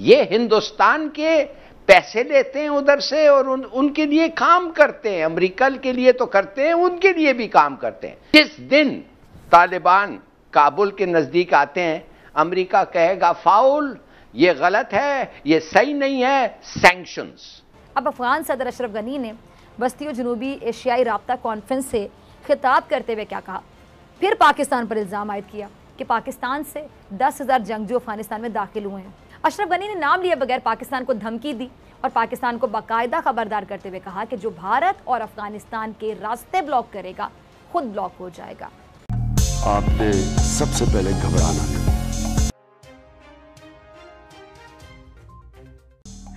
ये हिंदुस्तान के पैसे लेते हैं उधर से और उन, उनके लिए काम करते हैं अमरीका के लिए तो करते हैं उनके लिए भी काम करते हैं जिस दिन तालिबान काबुल के नज़दीक आते हैं अमेरिका कहेगा फाउल ये गलत है ये सही नहीं है सेंक्शन अब अफगान सदर अशरफ गनी ने बस्ती और जनूबी एशियाई रबता कॉन्फ्रेंस से खिताब करते हुए क्या कहा फिर पाकिस्तान पर इल्ज़ाम आयद किया कि पाकिस्तान से दस हज़ार जंगजू अफगानिस्तान में दाखिल हुए हैं अशरफ गनी ने नाम लिए बगैर पाकिस्तान को धमकी दी और पाकिस्तान को बाकायदा खबरदार करते हुए कहा कि जो भारत और अफगानिस्तान के रास्ते ब्लॉक करेगा खुद ब्लॉक हो जाएगा आपने सबसे पहले घबराना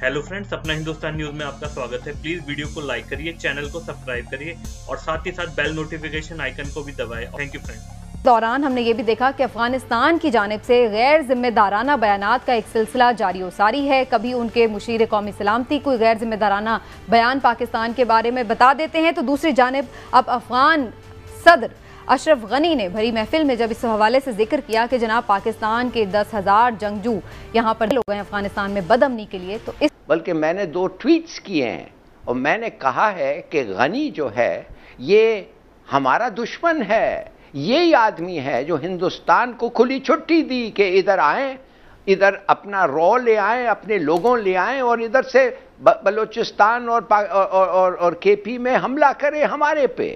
हेलो फ्रेंड्स अपना हिंदुस्तान न्यूज में आपका स्वागत है प्लीज वीडियो को लाइक करिए चैनल को सब्सक्राइब करिए और साथ ही साथ बेल नोटिफिकेशन आइकन को भी दबाएं थैंक यू फ्रेंड्स दौरान हमने ये भी देखा कि अफगानिस्तान की जानब से गैर जिम्मेदाराना बयान का एक सिलसिला जारी वारी है कभी उनके मुशीर कौमी सलामती कोई गैर जिम्मेदाराना बयान पाकिस्तान के बारे में बता देते हैं तो दूसरी जानब अब अफगान सदर अशरफ गनी ने भरी महफिल में जब इस हवाले से जिक्र किया कि जनाब पाकिस्तान के दस हज़ार जंगजू यहाँ पर लोग हैं अफगानिस्तान में बदमनी के लिए तो इस बल्कि मैंने दो ट्वीट किए हैं और मैंने कहा है कि गनी जो है ये हमारा दुश्मन है यही आदमी है जो हिंदुस्तान को खुली छुट्टी दी कि इधर आए इधर अपना रॉ ले आए अपने लोगों ले आए और इधर से बलूचिस्तान और, और, और, और केपी में हमला करें हमारे पे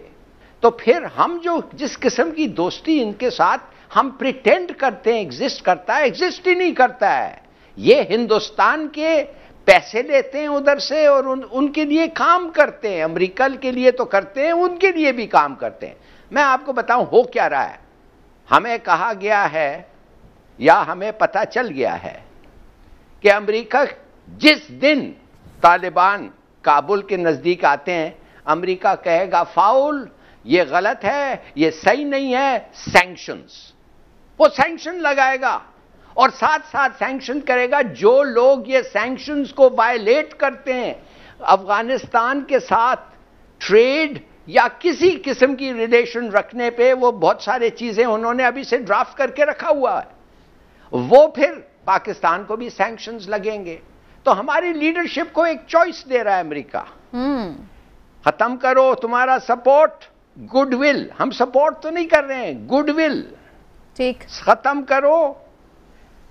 तो फिर हम जो जिस किस्म की दोस्ती इनके साथ हम प्रिटेंड करते हैं एग्जिस्ट करता है एग्जिस्ट ही नहीं करता है ये हिंदुस्तान के पैसे लेते हैं उधर से और उन, उनके लिए काम करते हैं अमरीकल के लिए तो करते हैं उनके लिए भी काम करते हैं मैं आपको बताऊं हो क्या रहा है हमें कहा गया है या हमें पता चल गया है कि अमेरिका जिस दिन तालिबान काबुल के नज़दीक आते हैं अमेरिका कहेगा फाउल ये गलत है ये सही नहीं है सैंक्शंस वो सैंक्शन लगाएगा और साथ साथ सैंक्शन करेगा जो लोग ये सैंक्शंस को वायलेट करते हैं अफगानिस्तान के साथ ट्रेड या किसी किस्म की रिलेशन रखने पे वो बहुत सारे चीज़ें उन्होंने अभी से ड्राफ्ट करके रखा हुआ है वो फिर पाकिस्तान को भी सैंक्शन लगेंगे तो हमारी लीडरशिप को एक चॉइस दे रहा है अमेरिका हम्म। खत्म करो तुम्हारा सपोर्ट गुडविल हम सपोर्ट तो नहीं कर रहे हैं गुडविल ठीक खत्म करो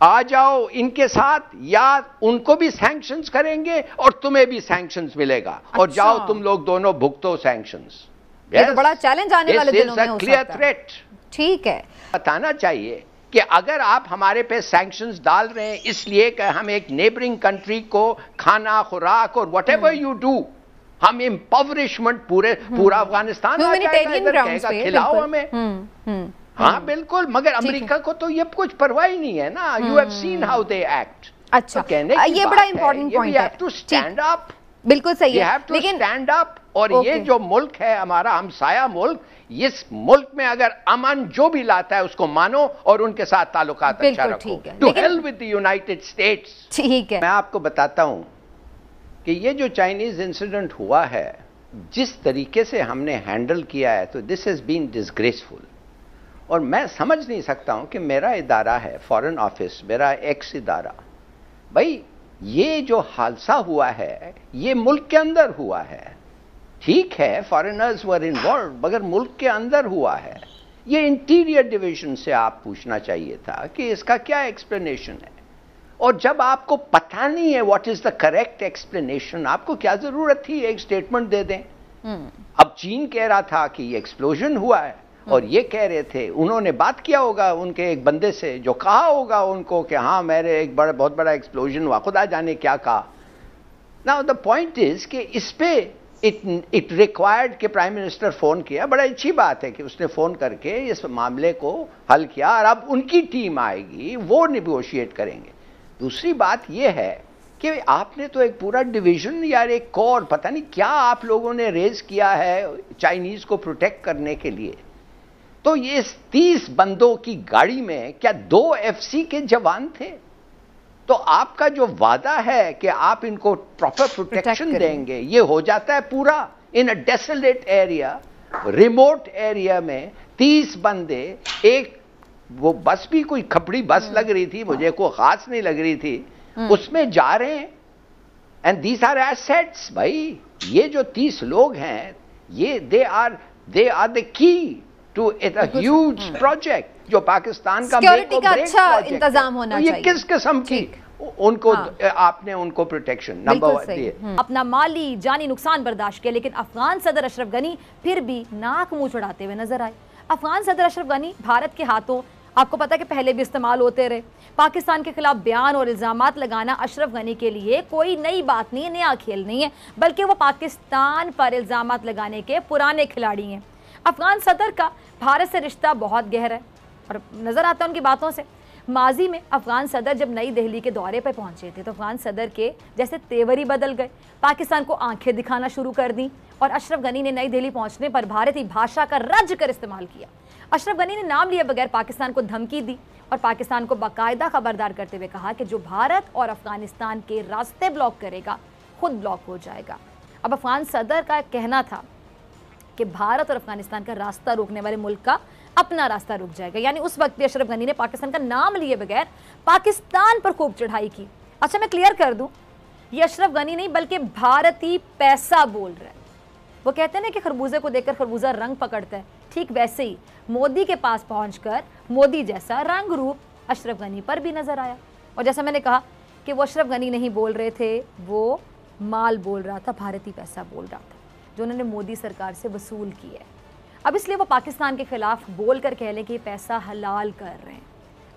आ जाओ इनके साथ या उनको भी सैंक्शंस करेंगे और तुम्हें भी सैंक्शंस मिलेगा अच्छा। और जाओ तुम लोग दोनों भुगतो सैंक्शंस तो yes, तो बड़ा चैलेंज आने वाले दिनों में क्लियर थ्रेट ठीक है बताना चाहिए कि अगर आप हमारे पे सैंक्शंस डाल रहे हैं इसलिए कि हम एक नेबरिंग कंट्री को खाना खुराक और वट एवर यू डू हम इम्पवरिशमेंट पूरे पूरा हम्म। अफगानिस्तान खिलाओ हमें हम्म, हम्म। हाँ, हाँ बिल्कुल मगर अमेरिका को तो ये कुछ परवाह ही नहीं है ना you have seen how they act अच्छा तो कहने ये बड़ा इंपॉर्टेंट पॉइंट है टू स्टैंड अप बिल्कुल सही है लेकिन स्टैंड अप और ये जो मुल्क है हमारा हमसाया मुल्क इस मुल्क में अगर अमन जो भी लाता है उसको मानो और उनके साथ ताल्लुक अच्छा रखो to help with United States ठीक है मैं आपको बताता हूं कि ये जो चाइनीज इंसिडेंट हुआ है जिस तरीके से हमने हैंडल किया है तो दिस हैज बीन डिसग्रेसफुल और मैं समझ नहीं सकता हूं कि मेरा इदारा है फॉरेन ऑफिस मेरा एक्स इदारा भाई ये जो हादसा हुआ है ये मुल्क के अंदर हुआ है ठीक है फॉरेनर्स वर इन्वॉल्व मगर मुल्क के अंदर हुआ है ये इंटीरियर डिवीजन से आप पूछना चाहिए था कि इसका क्या एक्सप्लेनेशन है और जब आपको पता नहीं है what is the correct explanation आपको क्या जरूरत थी एक स्टेटमेंट दे दें hmm. अब चीन कह रहा था कि ये एक्सप्लोजन हुआ है हाँ। और ये कह रहे थे उन्होंने बात किया होगा उनके एक बंदे से जो कहा होगा उनको कि हाँ मेरे एक बड़ा बहुत बड़ा एक्सप्लोजन हुआ खुदा जाने क्या कहा ना द पॉइंट इज कि इस पे इट इट रिक्वायर्ड कि प्राइम मिनिस्टर फ़ोन किया बड़ा अच्छी बात है कि उसने फ़ोन करके इस मामले को हल किया और अब उनकी टीम आएगी वो निगोशिएट करेंगे दूसरी बात यह है कि आपने तो एक पूरा डिवीजन या एक कोर पता नहीं क्या आप लोगों ने रेज किया है चाइनीज़ को प्रोटेक्ट करने के लिए तो ये तीस बंदों की गाड़ी में क्या दो एफसी के जवान थे तो आपका जो वादा है कि आप इनको प्रॉपर प्रोटेक्शन देंगे ये हो जाता है पूरा in a desolate area remote area में तीस बंदे एक वो बस भी कोई खपड़ी बस हम्म। लग रही थी मुझे हाँ। कोई खास नहीं लग रही थी हम्म। उसमें जा रहे हैं एंड दीज आर एसेट्स भाई ये जो तीस लोग हैं ये they are they are the key to a huge hmm. project जो पाकिस्तान का सिक्योरिटी का अच्छा इंतजाम होना तो चाहिए किस किस्म की उनको हाँ। आपने उनको प्रोटेक्शन नंबर अपना माली जानी नुकसान बर्दाश्त किया लेकिन अफगान सदर अशरफ गनी फिर भी नाक मुंह चढ़ाते हुए नजर आए अफगान सदर अशरफ गनी भारत के हाथों आपको पता है कि पहले भी इस्तेमाल होते रहे पाकिस्तान के खिलाफ बयान और इल्ज़ाम लगाना अशरफ गनी के लिए कोई नई बात नहीं है नया खेल नहीं है बल्कि वो पाकिस्तान पर इल्ज़ाम लगाने के पुराने खिलाड़ी हैं अफगान सदर का भारत से रिश्ता बहुत गहरा है और नज़र आता है उनकी बातों से माजी में अफगान सदर जब नई दिल्ली के दौरे पर पहुंचे थे तो अफगान सदर के जैसे तेवरी बदल गए पाकिस्तान को आंखें दिखाना शुरू कर दी और अशरफ गनी ने नई दिल्ली पहुंचने पर भारतीय भाषा का रज कर इस्तेमाल किया अशरफ गनी ने नाम लिए बगैर पाकिस्तान को धमकी दी और पाकिस्तान को बाकायदा खबरदार करते हुए कहा कि जो भारत और अफगानिस्तान के रास्ते ब्लॉक करेगा खुद ब्लॉक हो जाएगा अब अफगान सदर का कहना था कि भारत और अफगानिस्तान का रास्ता रोकने वाले मुल्क का अपना रास्ता रुक जाएगा यानी उस वक्त भी अशरफ गनी ने पाकिस्तान का नाम लिए बगैर पाकिस्तान पर खूब चढ़ाई की अच्छा मैं क्लियर कर दूं ये अशरफ गनी नहीं बल्कि भारतीय पैसा बोल रहा है वो कहते हैं ना कि खरबूजे को देखकर खरबूजा रंग पकड़ता है ठीक वैसे ही मोदी के पास पहुंचकर मोदी जैसा रंग रूप अशरफ गनी पर भी नज़र आया और जैसा मैंने कहा कि वो अशरफ गनी नहीं बोल रहे थे वो माल बोल रहा था भारतीय पैसा बोल रहा था जो उन्होंने मोदी सरकार से वसूल की है अब इसलिए वो पाकिस्तान के ख़िलाफ़ बोल कर कह लें कि पैसा हलाल कर रहे हैं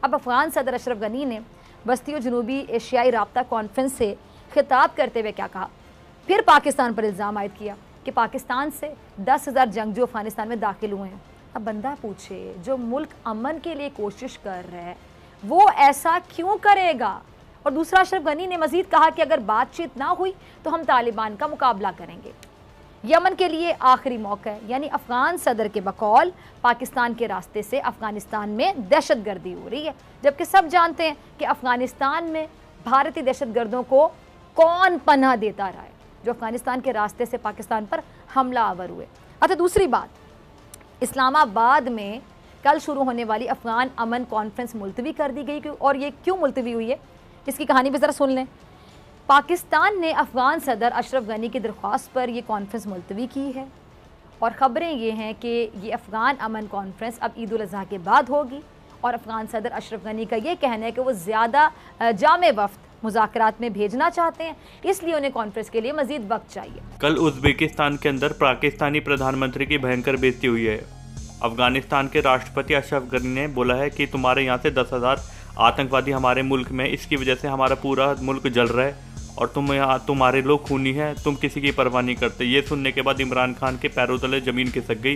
अब अफ़गान सदर अशरफ गनी ने बस्ती और जनूबी एशियाई रबता कॉन्फ्रेंस से खिताब करते हुए क्या कहा फिर पाकिस्तान पर इल्ज़ाम आयद किया कि पाकिस्तान से दस हज़ार जंगजू अफ़गानिस्तान में दाखिल हुए हैं अब बंदा पूछे जो मुल्क अमन के लिए कोशिश कर रहा है वो ऐसा क्यों करेगा और दूसरा अशरफ गनी ने मजीद कहा कि अगर बातचीत ना हुई तो हम तालिबान का मुकाबला करेंगे यमन के लिए आखिरी मौका है यानी अफगान सदर के बकौल पाकिस्तान के रास्ते से अफगानिस्तान में दहशत गर्दी हो रही है जबकि सब जानते हैं कि अफगानिस्तान में भारतीय दहशत गर्दों को कौन पनाह देता रहा है जो अफगानिस्तान के रास्ते से पाकिस्तान पर हमला आवर हुए अच्छा दूसरी बात इस्लामाबाद में कल शुरू होने वाली अफगान अमन कॉन्फ्रेंस मुलतवी कर दी गई और ये क्यों मुलतवी हुई है इसकी कहानी भी ज़रा सुन लें पाकिस्तान ने अफ़गान सदर अशरफ गनी की दरख्वास्त पर यह कॉन्फ्रेंस मुलतवी की है और ख़बरें ये हैं कि ये अफ़गान अमन कॉन्फ्रेंस अब ईद अजी के बाद होगी और अफ़गान सदर अशरफ गनी का ये कहना है कि वो ज़्यादा जाम वफ्त मुजात में भेजना चाहते हैं इसलिए उन्हें कॉन्फ्रेंस के लिए मजीद वक्त चाहिए कल उज्बेकिस्तान के अंदर पाकिस्तानी प्रधानमंत्री की भयंकर बेजती हुई है अफगानिस्तान के राष्ट्रपति अशरफ गनी ने बोला है कि तुम्हारे यहाँ से दस हज़ार आतंकवादी हमारे मुल्क में इसकी वजह से हमारा पूरा मुल्क जल रहा है और तुम यहाँ तुम्हारे लोग खूनी हैं तुम किसी की परवाह नहीं करते ये सुनने के बाद इमरान खान के पैरों तले ज़मीन खिसक गई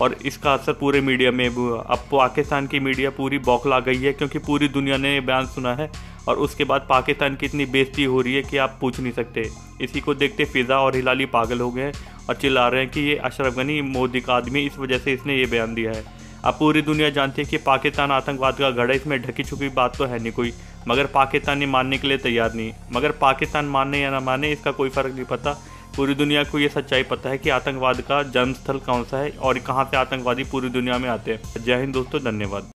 और इसका असर पूरे मीडिया में भी हुआ अब तो पाकिस्तान की मीडिया पूरी बौखला गई है क्योंकि पूरी दुनिया ने बयान सुना है और उसके बाद पाकिस्तान की इतनी बेइज्जती हो रही है कि आप पूछ नहीं सकते इसी को देखते फिज़ा और हिलाली पागल हो गए और चिल्ला रहे हैं कि ये अशरफ गनी मोदी का आदमी इस वजह से इसने ये बयान दिया है अब पूरी दुनिया जानती है कि पाकिस्तान आतंकवाद का गढ़ है इसमें ढकी छुपी बात तो है नहीं कोई मगर पाकिस्तान ये मानने के लिए तैयार नहीं मगर पाकिस्तान मानने या ना माने इसका कोई फ़र्क नहीं पता पूरी दुनिया को ये सच्चाई पता है कि आतंकवाद का जन्मस्थल कौन सा है और कहाँ से आतंकवादी पूरी दुनिया में आते हैं जय हिंद दोस्तों धन्यवाद